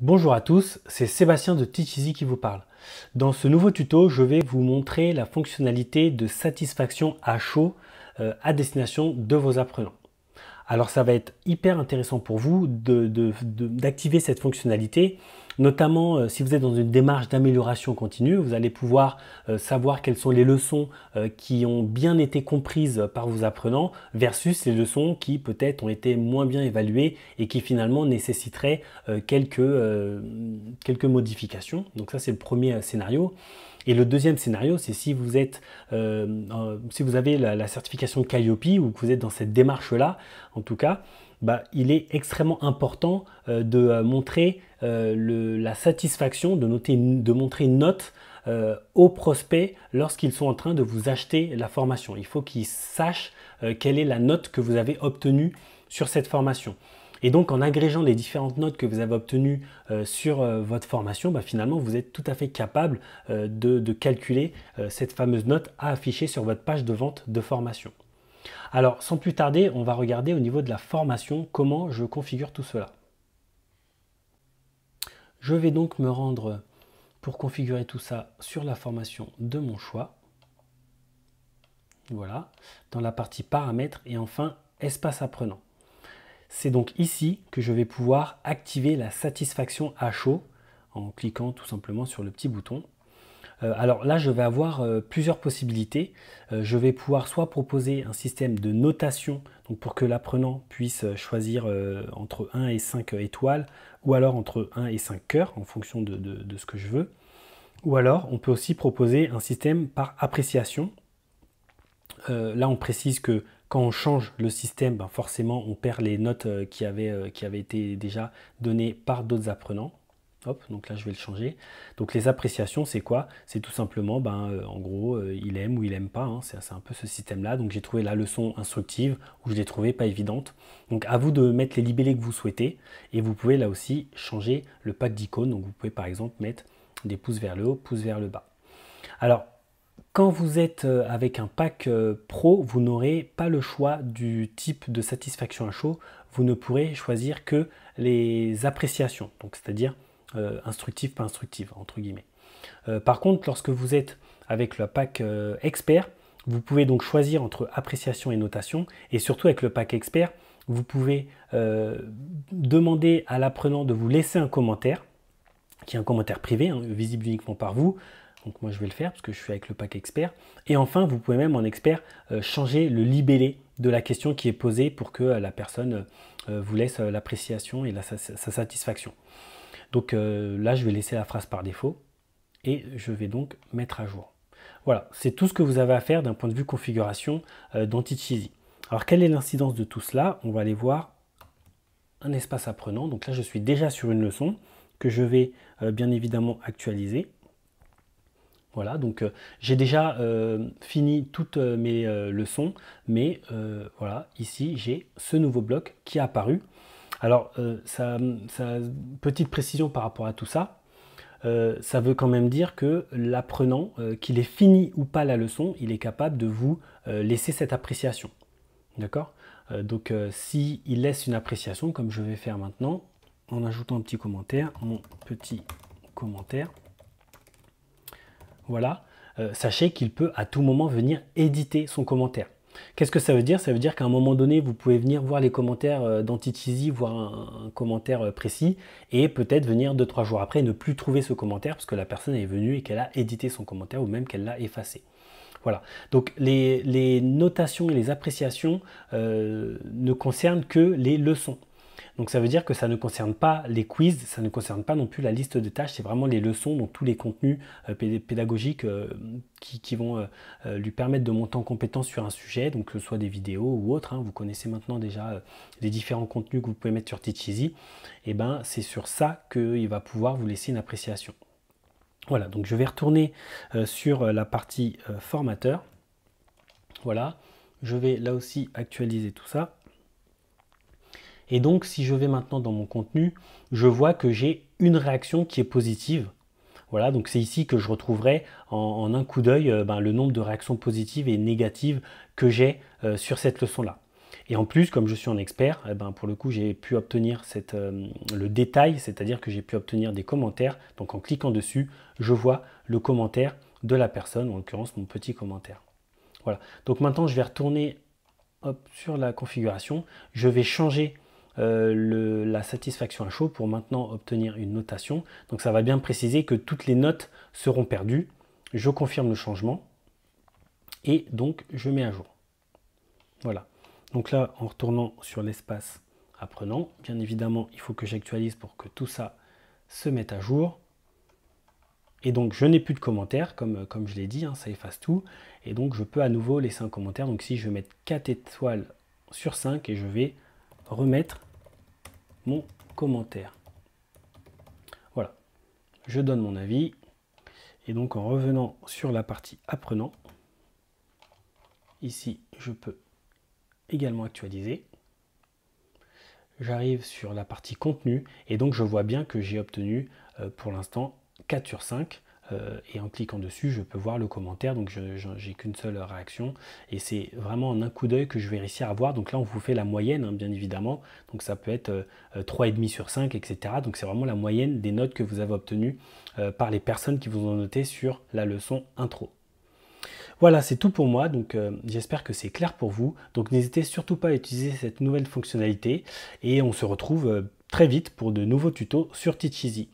Bonjour à tous, c'est Sébastien de Teacheasy qui vous parle. Dans ce nouveau tuto, je vais vous montrer la fonctionnalité de satisfaction à chaud euh, à destination de vos apprenants. Alors ça va être hyper intéressant pour vous d'activer cette fonctionnalité, notamment euh, si vous êtes dans une démarche d'amélioration continue, vous allez pouvoir euh, savoir quelles sont les leçons euh, qui ont bien été comprises par vos apprenants versus les leçons qui peut-être ont été moins bien évaluées et qui finalement nécessiteraient quelques, quelques modifications. Donc ça c'est le premier scénario. Et le deuxième scénario, c'est si vous êtes, euh, si vous avez la, certification Calliope ou que vous êtes dans cette démarche-là, en tout cas, bah, il est extrêmement important euh, de euh, montrer la satisfaction, de, montrer une note aux prospects lorsqu'ils sont en train de vous acheter la formation. Il faut qu'ils sachent quelle est la note que vous avez obtenue sur cette formation. Et donc en agrégeant les différentes notes que vous avez obtenues euh, sur euh, votre formation, bah, finalement vous êtes tout à fait capable euh, de, de, calculer cette fameuse note à afficher sur votre page de vente de formation. Alors sans plus tarder, on va regarder au niveau de la formation comment je configure tout cela. Je vais donc me rendre pour configurer tout ça sur la formation de mon choix. Voilà, dans la partie paramètres et enfin espace apprenant. C'est donc ici que je vais pouvoir activer la satisfaction à chaud en cliquant tout simplement sur le petit bouton. Euh, alors là, je vais avoir euh, plusieurs possibilités. Euh, je vais pouvoir soit proposer un système de notation donc pour que l'apprenant puisse choisir entre 1 et 5 étoiles ou alors entre 1 et 5 cœurs en fonction de ce que je veux. Ou alors, on peut aussi proposer un système par appréciation. là, on précise que quand on change le système, ben, forcément, on perd les notes euh, qui avaient, euh, qui avaient été déjà données par d'autres apprenants. Hop, donc là, je vais le changer. Donc les appréciations, c'est quoi C'est tout simplement, ben, euh, en gros, il aime ou il aime pas. Hein. c'est un peu ce système-là. Donc j'ai trouvé la leçon instructive ou je l'ai trouvée pas évidente. Donc à vous de mettre les libellés que vous souhaitez. Et vous pouvez là aussi changer le pack d'icônes. Donc vous pouvez par exemple mettre des pouces vers le haut, pouces vers le bas. Alors, quand vous êtes euh, avec un pack euh, pro, vous n'aurez pas le choix du type de satisfaction à chaud. Vous ne pourrez choisir que les appréciations, donc c'est-à-dire euh, instructives, pas instructives, entre guillemets. par contre, lorsque vous êtes avec le pack expert, vous pouvez donc choisir entre appréciation et notation. Et surtout avec le pack expert, vous pouvez demander à l'apprenant de vous laisser un commentaire qui est un commentaire privé, hein, visible uniquement par vous, donc moi je vais le faire parce que je suis avec le pack expert. Et enfin, vous pouvez même en expert euh, changer le libellé de la question qui est posée pour que euh, la personne euh, vous laisse l'appréciation et sa, satisfaction. Donc là, je vais laisser la phrase par défaut et je vais donc mettre à jour. Voilà, c'est tout ce que vous avez à faire d'un point de vue configuration d'Anticheesy. Alors quelle est l'incidence de tout cela On va aller voir un espace apprenant. Donc là, je suis déjà sur une leçon que je vais bien évidemment actualiser. Voilà, donc euh, j'ai déjà euh, fini toutes euh, mes leçons, mais voilà, ici j'ai ce nouveau bloc qui est apparu. Alors, sa petite précision par rapport à tout ça, ça veut quand même dire que l'apprenant, qu'il ait fini ou pas la leçon, il est capable de vous laisser cette appréciation. D'accord Donc, s'il laisse une appréciation, comme je vais faire maintenant, en ajoutant un petit commentaire, mon petit commentaire, voilà, euh, sachez qu'il peut à tout moment venir éditer son commentaire. Qu'est-ce que ça veut dire Ça veut dire qu'à un moment donné, vous pouvez venir voir les commentaires euh, d'Anti-Teezy, voir un, commentaire euh, précis, et peut-être venir 2 trois jours après ne plus trouver ce commentaire parce que la personne est venue et qu'elle a édité son commentaire ou même qu'elle l'a effacé. Voilà. Donc les, notations et les appréciations ne concernent que les leçons. Donc ça veut dire que ça ne concerne pas les quiz, ça ne concerne pas non plus la liste de tâches, c'est vraiment les leçons, donc tous les contenus euh, pédagogiques euh, qui, vont euh, lui permettre de monter en compétence sur un sujet, donc que ce soit des vidéos ou autres. Hein. vous connaissez maintenant déjà les différents contenus que vous pouvez mettre sur Teacheasy. Et eh ben c'est sur ça qu'il va pouvoir vous laisser une appréciation. Voilà, donc je vais retourner sur la partie formateur. Voilà, je vais là aussi actualiser tout ça. Et donc, si je vais maintenant dans mon contenu, je vois que j'ai une réaction qui est positive. Voilà, donc c'est ici que je retrouverai en, un coup d'œil euh, ben, le nombre de réactions positives et négatives que j'ai euh, sur cette leçon-là. Et en plus, comme je suis un expert, eh ben, pour le coup, j'ai pu obtenir euh, le détail, c'est-à-dire que j'ai pu obtenir des commentaires. Donc en cliquant dessus, je vois le commentaire de la personne, en l'occurrence mon petit commentaire. Voilà, donc maintenant je vais retourner sur la configuration, je vais changer euh, la satisfaction à chaud pour maintenant obtenir une notation. Donc ça va bien préciser que toutes les notes seront perdues. Je confirme le changement et donc je mets à jour. Voilà. Donc là, en retournant sur l'espace apprenant, bien évidemment, il faut que j'actualise pour que tout ça se mette à jour. Et donc je n'ai plus de commentaires, comme, comme je l'ai dit, hein, ça efface tout. Et donc je peux à nouveau laisser un commentaire. Donc si je vais mettre 4 étoiles sur 5 et je vais remettre mon commentaire. Voilà, je donne mon avis. Et donc en revenant sur la partie apprenant, ici je peux également actualiser. J'arrive sur la partie contenu et donc je vois bien que j'ai obtenu euh, pour l'instant 4 sur 5. Euh, et en cliquant dessus, je peux voir le commentaire. Donc, j'ai qu'une seule réaction. Et c'est vraiment en un coup d'œil que je vais réussir à voir. Donc là, on vous fait la moyenne, hein, bien évidemment. Donc, ça peut être euh, euh, et 3,5 sur 5, etc. Donc, c'est vraiment la moyenne des notes que vous avez obtenues par les personnes qui vous ont noté sur la leçon intro. Voilà, c'est tout pour moi, donc j'espère que c'est clair pour vous. Donc n'hésitez surtout pas à utiliser cette nouvelle fonctionnalité et on se retrouve très vite pour de nouveaux tutos sur Teacheasy.